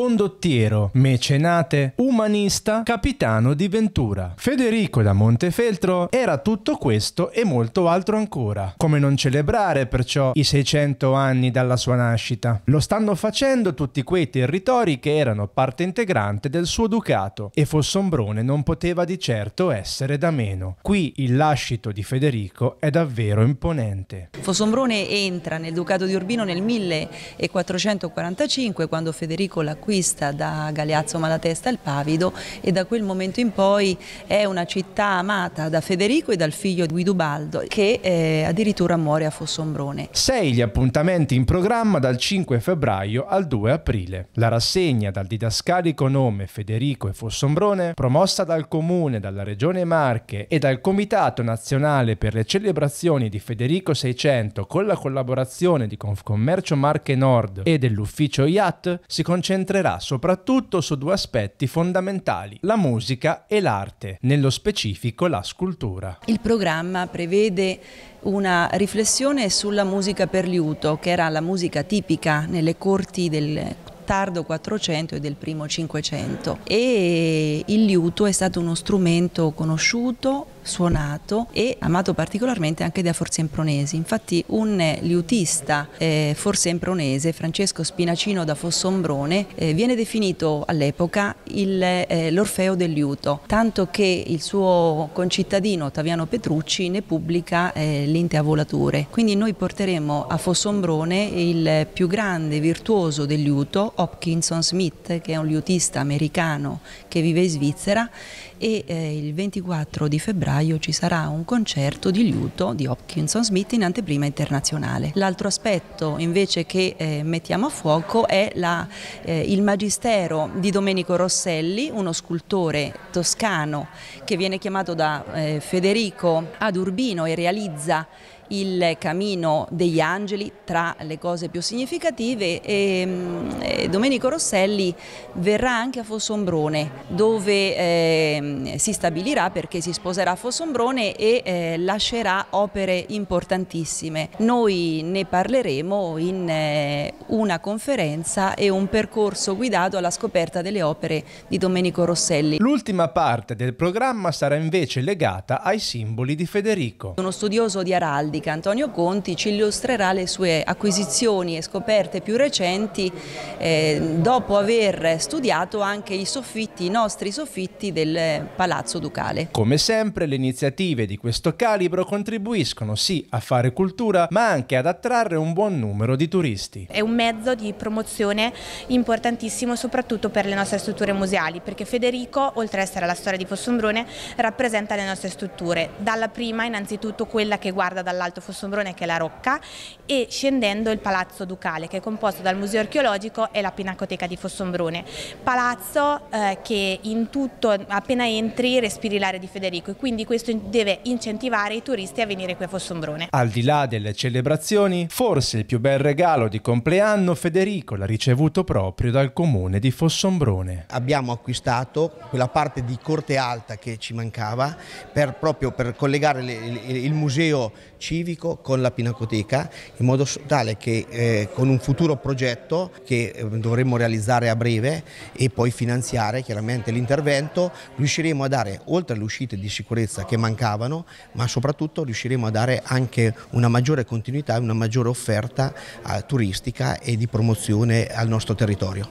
condottiero, mecenate, umanista, capitano di Ventura. Federico da Montefeltro era tutto questo e molto altro ancora. Come non celebrare perciò i 600 anni dalla sua nascita? Lo stanno facendo tutti quei territori che erano parte integrante del suo ducato e Fossombrone non poteva di certo essere da meno. Qui il lascito di Federico è davvero imponente. Fossombrone entra nel ducato di Urbino nel 1445 quando Federico la acquista da Galeazzo Malatesta il Pavido e da quel momento in poi è una città amata da Federico e dal figlio Guidubaldo che eh, addirittura muore a Fossombrone. Sei gli appuntamenti in programma dal 5 febbraio al 2 aprile. La rassegna dal didascalico nome Federico e Fossombrone, promossa dal Comune, dalla Regione Marche e dal Comitato Nazionale per le celebrazioni di Federico 600 con la collaborazione di Confcommercio Marche Nord e dell'Ufficio IAT, si concentra concentrerà soprattutto su due aspetti fondamentali, la musica e l'arte, nello specifico la scultura. Il programma prevede una riflessione sulla musica per liuto, che era la musica tipica nelle corti del tardo 400 e del primo 500 e il liuto è stato uno strumento conosciuto, suonato e amato particolarmente anche da forsempronesi. Infatti un liutista eh, forsempronese, Francesco Spinacino da Fossombrone, eh, viene definito all'epoca eh, l'Orfeo del liuto, tanto che il suo concittadino Taviano Petrucci ne pubblica eh, le inteavolature. Quindi noi porteremo a Fossombrone il più grande virtuoso del liuto, Hopkinson Smith, che è un liutista americano che vive in Svizzera e eh, il 24 di febbraio febbraio ci sarà un concerto di liuto di Hopkinson Smith in anteprima internazionale. L'altro aspetto invece che eh, mettiamo a fuoco è la, eh, il magistero di Domenico Rosselli, uno scultore toscano che viene chiamato da eh, Federico ad Urbino e realizza il cammino degli angeli tra le cose più significative e, mm, e Domenico Rosselli verrà anche a Fossombrone dove eh, si stabilirà perché si sposerà a Fossombrone e eh, lascerà opere importantissime. Noi ne parleremo in eh, una conferenza e un percorso guidato alla scoperta delle opere di Domenico Rosselli. L'ultima parte del programma sarà invece legata ai simboli di Federico. Uno studioso di Araldi Medica Antonio Conti ci illustrerà le sue acquisizioni e scoperte più recenti eh, dopo aver studiato anche i soffitti, i nostri soffitti del Palazzo Ducale. Come sempre le iniziative di questo calibro contribuiscono sì a fare cultura ma anche ad attrarre un buon numero di turisti. È un mezzo di promozione importantissimo soprattutto per le nostre strutture museali perché Federico oltre ad essere la storia di Fossombrone rappresenta le nostre strutture, dalla prima innanzitutto quella che guarda dall'alto Alto Fossombrone che è la Rocca e scendendo il Palazzo Ducale che è composto dal Museo Archeologico e la Pinacoteca di Fossombrone. Palazzo eh, che in tutto appena entri respiri l'aria di Federico e quindi questo deve incentivare i turisti a venire qui a Fossombrone. Al di là delle celebrazioni, forse il più bel regalo di compleanno Federico l'ha ricevuto proprio dal comune di Fossombrone. Abbiamo acquistato quella parte di corte alta che ci mancava per, proprio per collegare le, il, il museo civico civico con la Pinacoteca in modo tale che eh, con un futuro progetto che eh, dovremmo realizzare a breve e poi finanziare chiaramente l'intervento riusciremo a dare oltre alle uscite di sicurezza che mancavano ma soprattutto riusciremo a dare anche una maggiore continuità e una maggiore offerta eh, turistica e di promozione al nostro territorio.